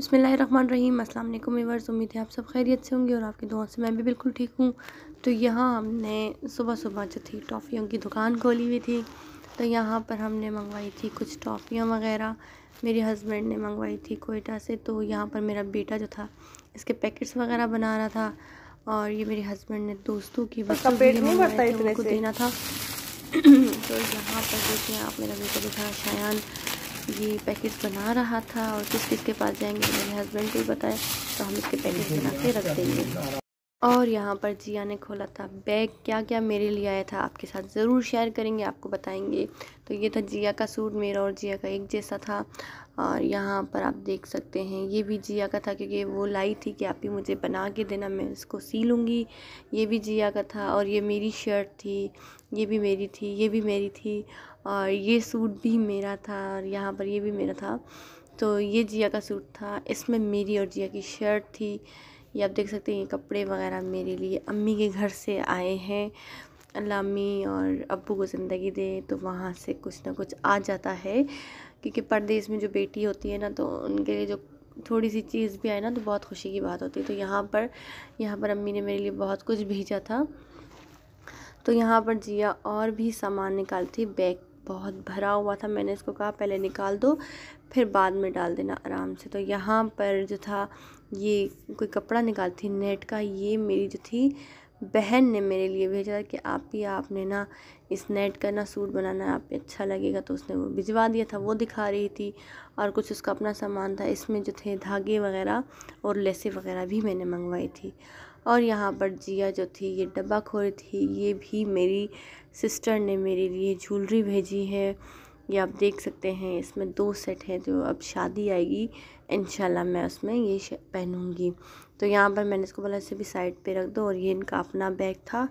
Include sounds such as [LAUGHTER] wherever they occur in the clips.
बसमीम अस्सलाम वालेकुम उम्मीद है आप सब खैरियत से होंगे और आपकी दुआ से मैं भी बिल्कुल ठीक हूँ तो यहाँ हमने सुबह सुबह जो थी टॉफ़ियों की दुकान खोली हुई थी तो यहाँ पर हमने मंगवाई थी कुछ टॉफ़ियाँ वगैरह मेरे हस्बैंड ने मंगवाई थी कोयटा से तो यहाँ पर मेरा बेटा जो था इसके पैकेट्स वगैरह बना रहा था और ये मेरे हस्बैंड ने दोस्तों की उनको देना था [CLEARS THROAT] तो यहाँ पर देखिए आप मेरा बेटा जो था ये पैकेट्स बना रहा था और किस किस के पास जाएंगे तो मेरे हस्बैंड को बताया तो हम इसके पैकेट बना के रख देंगे और यहाँ पर जिया ने खोला था बैग क्या क्या मेरे लिए आया था आपके साथ ज़रूर शेयर करेंगे आपको बताएंगे तो ये था जिया का सूट मेरा और जिया का एक जैसा था और यहाँ पर आप देख सकते हैं ये भी जिया का था क्योंकि वो लाई थी कि आप ही मुझे बना के देना मैं इसको सी लूँगी ये भी जिया का था और ये मेरी शर्ट थी ये भी मेरी थी ये भी मेरी थी और ये सूट भी मेरा था और यहाँ पर ये भी मेरा था तो ये जिया का सूट था इसमें मेरी और जिया की शर्ट थी ये आप देख सकते हैं ये कपड़े वगैरह मेरे लिए अम्मी के घर से आए हैं अल्लाह अम्मी और अबू को ज़िंदगी दे तो वहाँ से कुछ ना कुछ आ जाता है क्योंकि परदेश में जो बेटी होती है ना तो उनके लिए जो थोड़ी सी चीज़ भी आए ना तो बहुत खुशी की बात होती है तो यहाँ पर यहाँ पर अम्मी ने मेरे लिए बहुत कुछ भेजा था तो यहाँ पर जिया और भी सामान निकालती बैग बहुत भरा हुआ था मैंने इसको कहा पहले निकाल दो फिर बाद में डाल देना आराम से तो यहाँ पर जो था ये कोई कपड़ा निकालती नेट का ये मेरी जो थी बहन ने मेरे लिए भेजा था कि आप ही आपने ना इस नेट का ना सूट बनाना है आप अच्छा लगेगा तो उसने वो भिजवा दिया था वो दिखा रही थी और कुछ उसका अपना सामान था इसमें जो थे धागे वगैरह और लेसें वगैरह भी मैंने मंगवाई थी और यहाँ पर जिया जो थी ये डब्बा खोरी थी ये भी मेरी सिस्टर ने मेरे लिए ज्वेलरी भेजी है ये आप देख सकते हैं इसमें दो सेट हैं जो अब शादी आएगी इन मैं उसमें ये पहनूँगी तो यहाँ पर मैंने इसको बोला इसे भी साइड पे रख दो और ये इनका अपना बैग था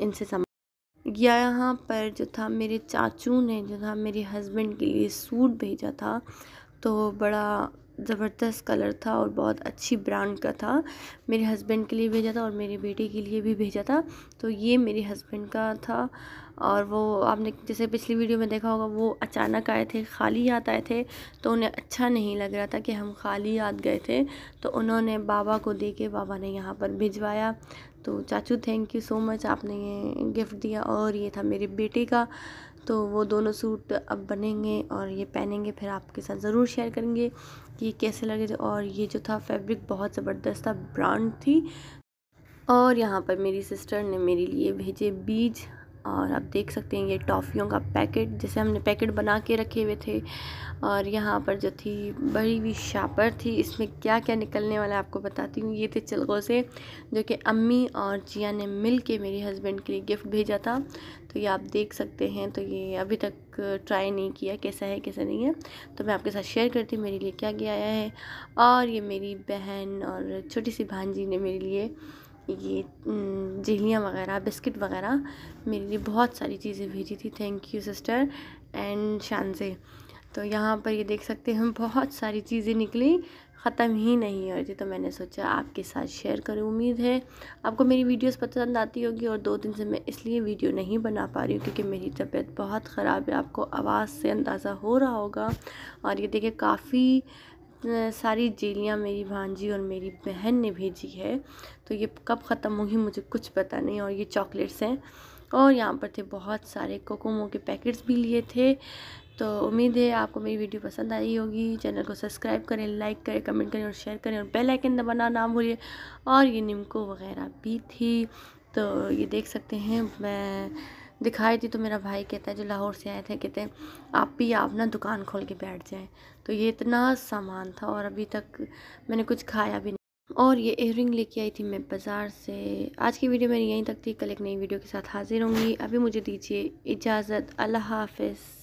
इनसे सामान या यहाँ पर जो था मेरे चाचू ने जो था मेरे हस्बैंड के लिए सूट भेजा था तो बड़ा ज़बरदस्त कलर था और बहुत अच्छी ब्रांड का था मेरे हस्बैंड के लिए भेजा था और मेरे बेटे के लिए भी भेजा था तो ये मेरे हस्बैंड का था और वो आपने जैसे पिछली वीडियो में देखा होगा वो अचानक आए थे खाली याद आए थे तो उन्हें अच्छा नहीं लग रहा था कि हम खाली याद गए थे तो उन्होंने बाबा को दे के बाबा ने यहाँ पर भिजवाया तो चाचू थैंक यू सो मच आपने ये गिफ्ट दिया और ये था मेरे बेटे का तो वो दोनों सूट अब बनेंगे और ये पहनेंगे फिर आपके साथ ज़रूर शेयर करेंगे कि ये कैसे लगे थे और ये जो था फैब्रिक बहुत ज़बरदस्त था ब्रांड थी और यहाँ पर मेरी सिस्टर ने मेरे लिए भेजे बीज और आप देख सकते हैं ये टॉफ़ियों का पैकेट जिसे हमने पैकेट बना के रखे हुए थे और यहाँ पर जो थी बड़ी हुई शापर थी इसमें क्या क्या निकलने वाला आपको बताती हूँ ये थे चिलगोज़े जो कि अम्मी और जिया ने मिल के मेरे हस्बैंड के लिए गिफ्ट भेजा था तो ये आप देख सकते हैं तो ये अभी तक ट्राई नहीं किया कैसा है कैसा नहीं है तो मैं आपके साथ शेयर करती हूँ मेरे लिए क्या क्या आया है और ये मेरी बहन और छोटी सी भांजी ने मेरे लिए ये हम्म, जेलियाँ वगैरह बिस्किट वगैरह मेरे लिए बहुत सारी चीज़ें भेजी थी थैंक यू सिस्टर एंड शान तो यहाँ पर ये देख सकते हैं बहुत सारी चीज़ें निकली ख़त्म ही नहीं हो रही थी तो मैंने सोचा आपके साथ शेयर करूँ उम्मीद है आपको मेरी वीडियोस पसंद आती होगी और दो दिन से मैं इसलिए वीडियो नहीं बना पा रही हूँ क्योंकि मेरी तबीयत बहुत ख़राब है आपको आवाज़ से अंदाज़ा हो रहा होगा और ये देखिए काफ़ी सारी जेलियाँ मेरी भांजी और मेरी बहन ने भेजी है तो ये कब ख़त्म होगी मुझे कुछ पता नहीं और ये चॉकलेट्स हैं और यहाँ पर थे बहुत सारे कोकोमो के पैकेट्स भी लिए थे तो उम्मीद है आपको मेरी वीडियो पसंद आई होगी चैनल को सब्सक्राइब करें लाइक करें कमेंट करें और शेयर करें और बेल आइकन दबाना ना भूलिए और ये निम्को वगैरह भी थी तो ये देख सकते हैं मैं दिखाई थी तो मेरा भाई कहता है जो लाहौर से आए थे कहते हैं आप भी आप ना दुकान खोल के बैठ जाएं तो ये इतना सामान था और अभी तक मैंने कुछ खाया भी नहीं और ये एयरिंग लेके आई थी मैं बाज़ार से आज की वीडियो मेरी यहीं तक थी कल एक नई वीडियो के साथ हाज़िर होंगी अभी मुझे दीजिए इजाज़त अल्लाह हाफिज़